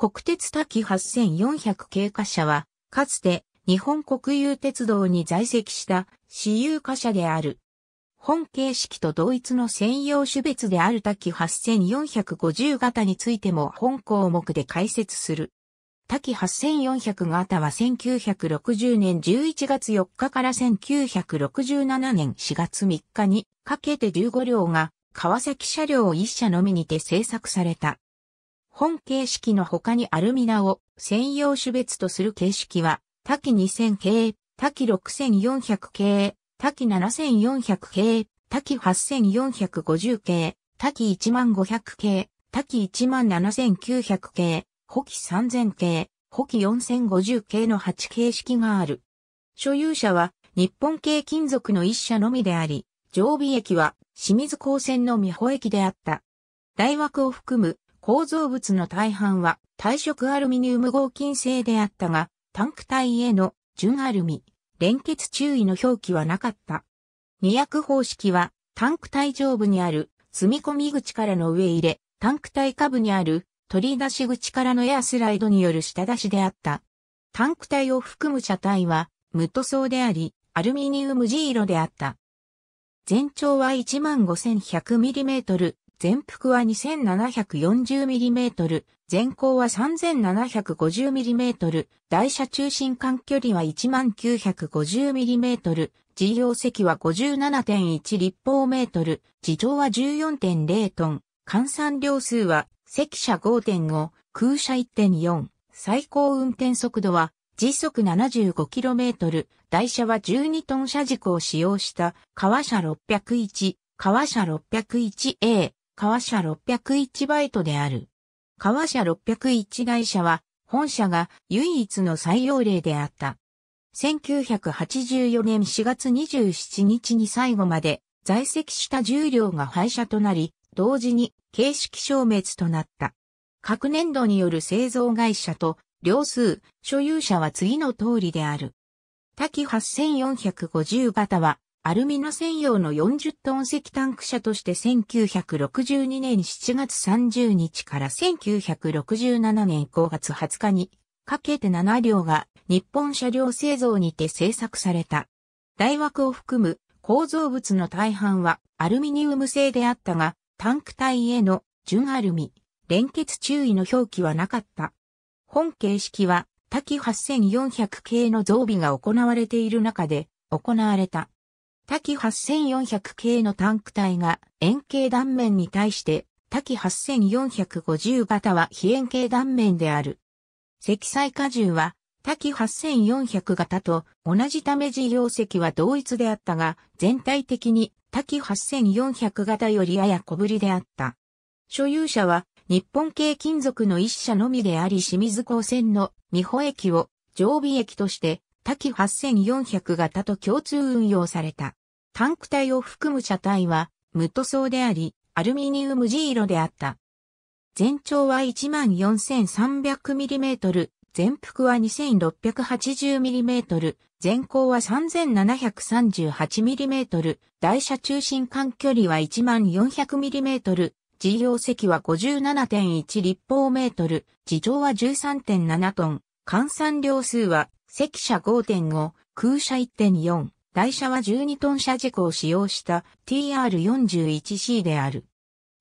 国鉄滝8400系貨車は、かつて日本国有鉄道に在籍した私有貨車である。本形式と同一の専用種別である滝8450型についても本項目で解説する。滝8400型は1960年11月4日から1967年4月3日にかけて15両が川崎車両1社のみにて製作された。本形式の他にアルミナを専用種別とする形式は、多岐2000系、多岐6400系、多岐7400系、多岐8450系、多岐1500系、多岐17900系、補機3000系、補機4050系の8形式がある。所有者は日本系金属の一社のみであり、常備駅は清水高専の美保駅であった。大枠を含む構造物の大半は耐色アルミニウム合金製であったが、タンク体への純アルミ、連結注意の表記はなかった。二役方式は、タンク体上部にある積み込み口からの上入れ、タンク体下部にある取り出し口からのエアスライドによる下出しであった。タンク体を含む車体は無塗装であり、アルミニウム地色であった。全長は 15,100mm、全幅は 2740mm、全高は 3750mm、台車中心間距離は 1950mm、自用席は57.1立方メートル、自重は14.0トン、換算量数は席車5.5、空車1.4、最高運転速度は時速 75km、台車は12トン車軸を使用した、川車601、川車 601A、川社601バイトである。川社601会社は、本社が唯一の採用例であった。1984年4月27日に最後まで在籍した重量が廃車となり、同時に形式消滅となった。各年度による製造会社と両数、所有者は次の通りである。多機8450型はアルミナ専用の40トン石タンク車として1962年7月30日から1967年5月20日にかけて7両が日本車両製造にて製作された。大枠を含む構造物の大半はアルミニウム製であったが、タンク体への純アルミ、連結注意の表記はなかった。本形式は多機8400系の増備が行われている中で行われた。岐8400系のタンク体が円形断面に対して滝8450型は非円形断面である。積載荷重は岐8400型と同じため事業席は同一であったが、全体的に岐8400型よりやや小ぶりであった。所有者は日本系金属の一社のみであり清水港線の美保駅を常備駅として多機8400型と共通運用された。タンク体を含む車体は無塗装であり、アルミニウム G 色であった。全長は 14300mm、全幅は 2680mm、全高は 3738mm、台車中心間距離は 1400mm、事業席は57.1立方メートル、自重は13.7トン、換算量数は赤車5.5、空車1.4、台車は12トン車軸を使用した TR41C である。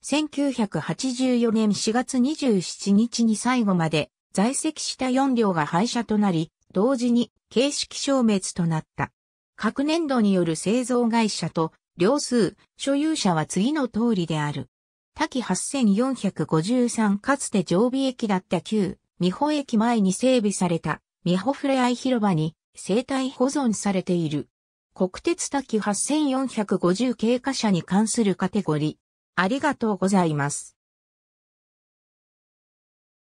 1984年4月27日に最後まで在籍した4両が廃車となり、同時に形式消滅となった。各年度による製造会社と両数、所有者は次の通りである。多岐8453かつて常備駅だった旧、美保駅前に整備されたミホフレアイ広場に生態保存されている。国鉄滝8450経過者に関するカテゴリー。ありがとうございます。